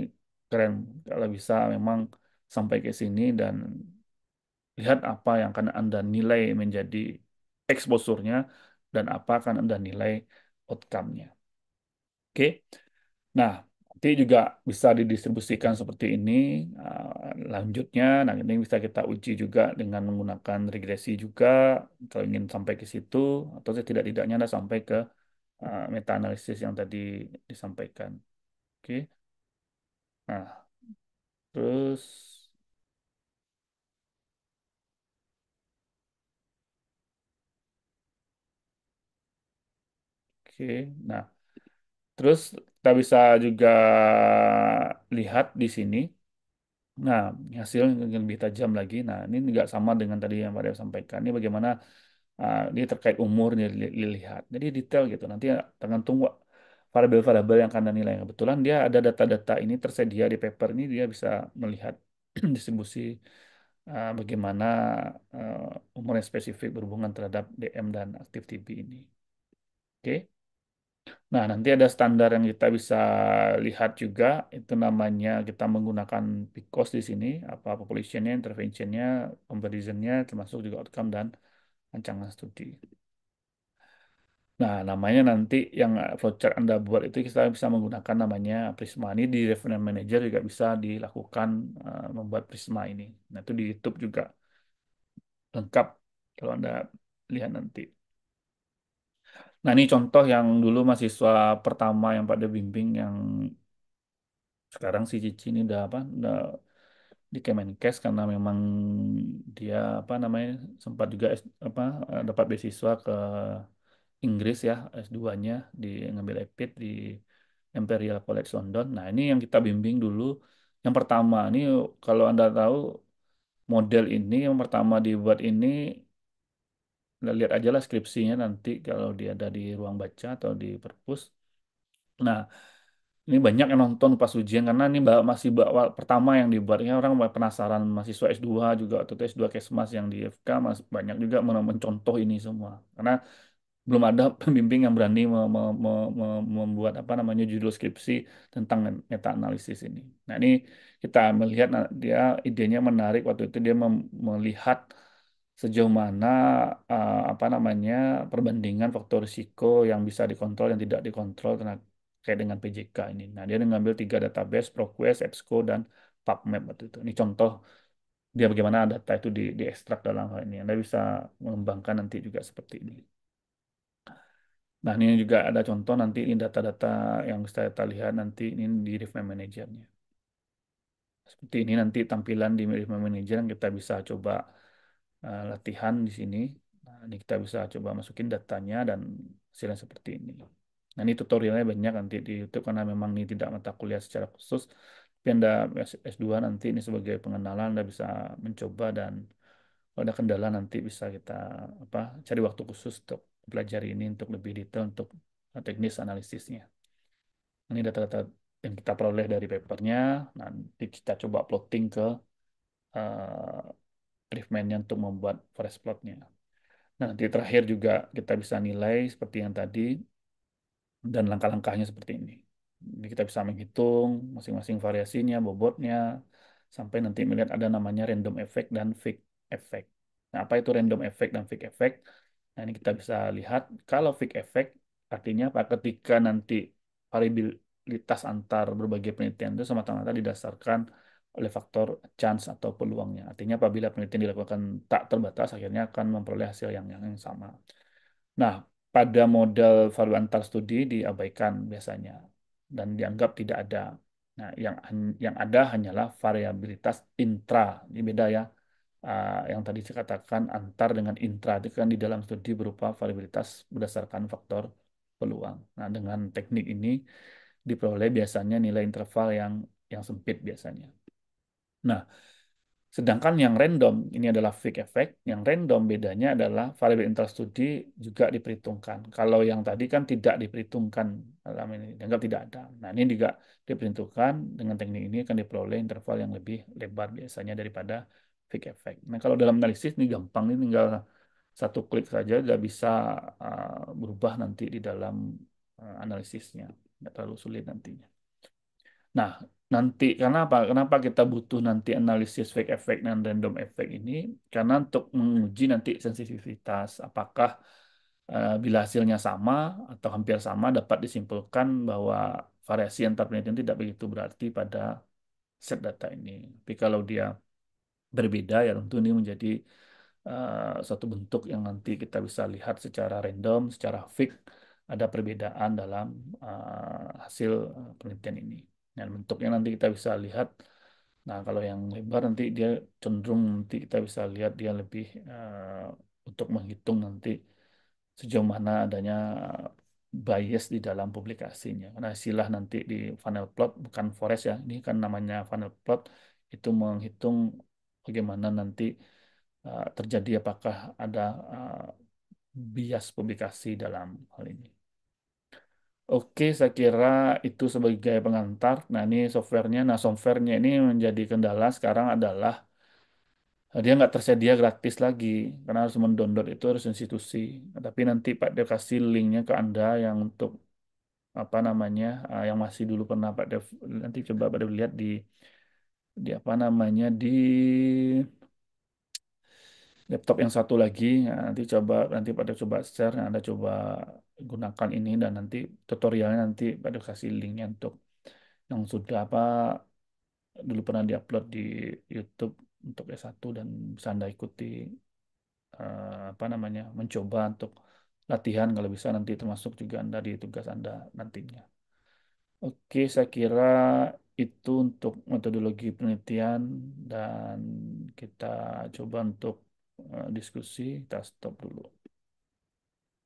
keren. Kalau bisa memang sampai ke sini dan lihat apa yang akan Anda nilai menjadi eksposurnya dan apa akan Anda nilai outcome-nya. Oke. Nah, nanti juga bisa didistribusikan seperti ini. Ah, lanjutnya, nah ini bisa kita uji juga dengan menggunakan regresi juga, kalau ingin sampai ke situ, atau tidak tidaknya Anda sampai ke Ah, meta analisis yang tadi disampaikan. Oke. Okay. Nah, terus Oke. Okay. Nah, terus kita bisa juga lihat di sini Nah, hasil yang lebih tajam lagi. Nah, ini nggak sama dengan tadi yang Pak Dev sampaikan. Ini bagaimana uh, dia terkait umur dia dilihat jadi detail gitu nanti ya tergantung variabel-variabel yang akan nilai kebetulan dia ada data-data ini tersedia di paper ini dia bisa melihat distribusi ah, bagaimana uh, umur yang spesifik berhubungan terhadap DM dan aktif TB ini oke okay? Nah, nanti ada standar yang kita bisa lihat juga, itu namanya kita menggunakan PICOS di sini, apa populationnya, interventionnya, comparisonnya, termasuk juga outcome dan rancangan studi. Nah, namanya nanti yang flowchart eh, Anda buat itu kita bisa menggunakan namanya Prisma. Ini di Revenue Manager juga bisa dilakukan uh, membuat Prisma ini. Nah, itu di YouTube juga lengkap kalau Anda lihat nanti. Nah, ini contoh yang dulu mahasiswa pertama yang pada bimbing yang sekarang si Cici ini udah apa? Udah di Kemenkes karena memang dia apa namanya sempat juga apa eh, dapat beasiswa ke Inggris ya S2-nya di ngambil EPIT di Imperial College London. Nah, ini yang kita bimbing dulu yang pertama. Ini kalau Anda tahu model ini yang pertama dibuat ini lihat aja lah skripsinya nanti kalau dia ada di ruang baca atau di perpus. Nah, ini banyak yang nonton pas ujian karena ini masih bawa pertama yang dibuatnya orang penasaran mahasiswa S2 juga atau S2 Kesmas yang di FK masih banyak juga mencontoh ini semua karena belum ada pembimbing yang berani me me me me membuat apa namanya judul skripsi tentang meta analisis ini. Nah, ini kita melihat nah, dia idenya menarik waktu itu dia melihat sejauh mana uh, apa namanya perbandingan faktor risiko yang bisa dikontrol yang tidak dikontrol terkait dengan PJK ini. Nah, dia mengambil tiga database, ProQuest, EBSCO, dan PubMed waktu itu. Ini contoh dia bagaimana data itu di, diekstrak dalam hal ini. Anda bisa mengembangkan nanti juga seperti ini. Nah, ini juga ada contoh nanti ini data-data yang saya lihat nanti ini di Refine Manager-nya. Seperti ini nanti tampilan di Refine Manager yang kita bisa coba uh, latihan di sini. Nah, ini kita bisa coba masukin datanya dan hasilnya seperti ini. Nah, ini tutorialnya banyak nanti di YouTube karena memang ini tidak mata kuliah secara khusus. Tapi Anda S2 nanti ini sebagai pengenalan Anda bisa mencoba dan kalau ada kendala nanti bisa kita apa cari waktu khusus untuk belajar ini untuk lebih detail untuk eh, teknis analisisnya. Ini data-data yang kita peroleh dari papernya, nanti kita coba plotting ke uh, eh, nya untuk membuat forest plotnya. Nah, nanti terakhir juga kita bisa nilai seperti yang tadi, dan langkah-langkahnya seperti ini. Jadi kita bisa menghitung masing-masing variasinya, bobotnya, sampai nanti melihat ada namanya random effect dan fake effect. Nah, apa itu random effect dan fake effect? Nah, ini kita bisa lihat kalau fake effect artinya apa? Ketika nanti variabilitas antar berbagai penelitian itu semata-mata didasarkan oleh faktor chance atau peluangnya. Artinya apabila penelitian dilakukan tak terbatas, akhirnya akan memperoleh hasil yang, yang sama. Nah, pada model valuantar studi diabaikan biasanya dan dianggap tidak ada. Nah, yang yang ada hanyalah variabilitas intra. Ini beda ya. Uh, yang tadi saya katakan antar dengan intra itu kan di dalam studi berupa variabilitas berdasarkan faktor peluang. Nah, dengan teknik ini diperoleh biasanya nilai interval yang yang sempit biasanya. Nah, Sedangkan yang random, ini adalah fake effect, yang random bedanya adalah variable interest studi juga diperhitungkan. Kalau yang tadi kan tidak diperhitungkan, dalam ini dianggap tidak ada. Nah ini juga diperhitungkan, dengan teknik ini akan diperoleh interval yang lebih lebar biasanya daripada fake effect. Nah kalau dalam analisis ini gampang, ini tinggal satu klik saja sudah bisa eh, berubah nanti di dalam eh, analisisnya. Nggak terlalu sulit nantinya. Nah, nanti karena apa? Kenapa kita butuh nanti analisis fake effect dan random effect ini? Karena untuk menguji nanti sensitivitas apakah uh, bila hasilnya sama atau hampir sama dapat disimpulkan bahwa variasi antar penelitian tidak begitu berarti pada set data ini. Tapi kalau dia berbeda ya tentu ini menjadi uh, suatu bentuk yang nanti kita bisa lihat secara random, secara fake ada perbedaan dalam uh, hasil penelitian ini dan bentuknya nanti kita bisa lihat nah kalau yang lebar nanti dia cenderung nanti kita bisa lihat dia lebih uh, untuk menghitung nanti sejauh mana adanya bias di dalam publikasinya karena istilah nanti di funnel plot bukan forest ya ini kan namanya funnel plot itu menghitung bagaimana nanti uh, terjadi apakah ada uh, bias publikasi dalam hal ini Oke, saya kira itu sebagai pengantar. Nah, ini softwarenya, nah softwarenya ini menjadi kendala sekarang adalah eh, dia nggak tersedia gratis lagi karena harus mendownload itu harus institusi. tapi nanti Pak Dev kasih linknya ke Anda yang untuk apa namanya eh, yang masih dulu pernah Pak Dev nanti coba Pak Dev lihat di di apa namanya di laptop yang satu lagi. Nah, nanti coba nanti Pak Dev coba share, Nah, Anda coba gunakan ini dan nanti tutorialnya nanti ada kasih linknya untuk yang sudah apa dulu pernah diupload di YouTube untuk S1 dan bisa Anda ikuti uh, apa namanya mencoba untuk latihan kalau bisa nanti termasuk juga Anda di tugas Anda nantinya. Oke, saya kira itu untuk metodologi penelitian dan kita coba untuk eh, diskusi, kita stop dulu.